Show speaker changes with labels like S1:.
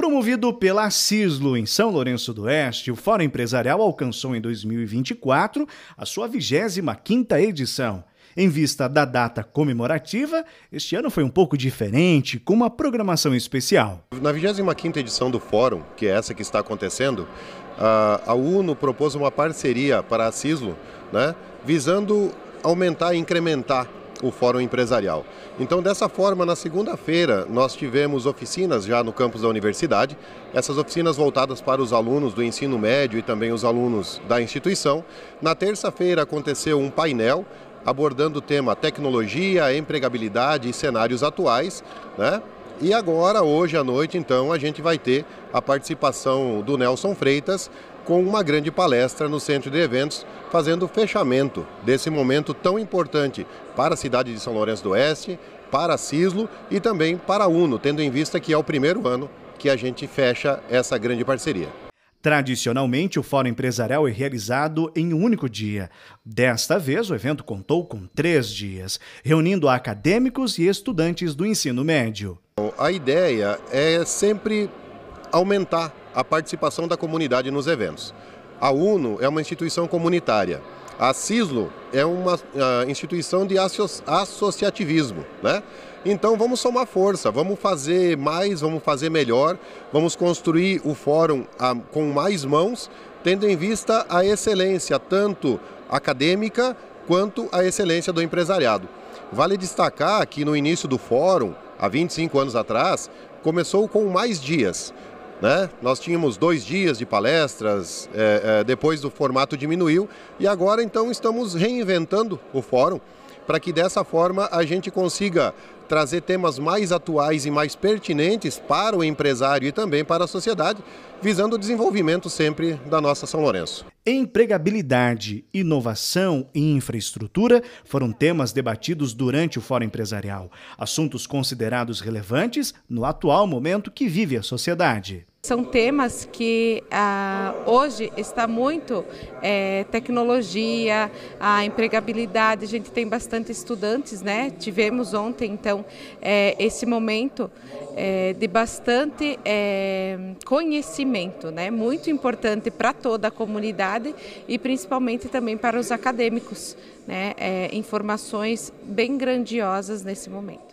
S1: Promovido pela CISLO em São Lourenço do Oeste, o Fórum Empresarial alcançou em 2024 a sua 25 edição. Em vista da data comemorativa, este ano foi um pouco diferente, com uma programação especial.
S2: Na 25 edição do Fórum, que é essa que está acontecendo, a UNO propôs uma parceria para a CISLO, né, visando aumentar e incrementar o Fórum Empresarial. Então, dessa forma, na segunda-feira, nós tivemos oficinas já no campus da universidade, essas oficinas voltadas para os alunos do ensino médio e também os alunos da instituição. Na terça-feira, aconteceu um painel abordando o tema tecnologia, empregabilidade e cenários atuais, né? E agora, hoje à noite, então, a gente vai ter a participação do Nelson Freitas com uma grande palestra no centro de eventos, fazendo o fechamento desse momento tão importante para a cidade de São Lourenço do Oeste, para a Cislo e também para a Uno, tendo em vista que é o primeiro ano que a gente fecha essa grande parceria.
S1: Tradicionalmente, o Fórum Empresarial é realizado em um único dia. Desta vez, o evento contou com três dias, reunindo acadêmicos e estudantes do ensino médio.
S2: Então, a ideia é sempre aumentar a participação da comunidade nos eventos. A UNO é uma instituição comunitária. A CISLO é uma instituição de associativismo, né? Então vamos somar força, vamos fazer mais, vamos fazer melhor, vamos construir o fórum com mais mãos, tendo em vista a excelência tanto acadêmica quanto a excelência do empresariado. Vale destacar que no início do fórum há 25 anos atrás, começou com mais dias. Né? Nós tínhamos dois dias de palestras, é, é, depois o formato diminuiu e agora então estamos reinventando o fórum para que dessa forma a gente consiga trazer temas mais atuais e mais pertinentes para o empresário e também para a sociedade, visando o desenvolvimento sempre da nossa São Lourenço.
S1: Empregabilidade, inovação e infraestrutura foram temas debatidos durante o Fórum Empresarial, assuntos considerados relevantes no atual momento que vive a sociedade.
S3: São temas que ah, hoje está muito é, tecnologia, a empregabilidade, a gente tem bastante estudantes, né? Tivemos ontem, então, então, é, esse momento é, de bastante é, conhecimento, né? muito importante para toda a comunidade e principalmente também para os acadêmicos. Né? É, informações bem grandiosas nesse momento.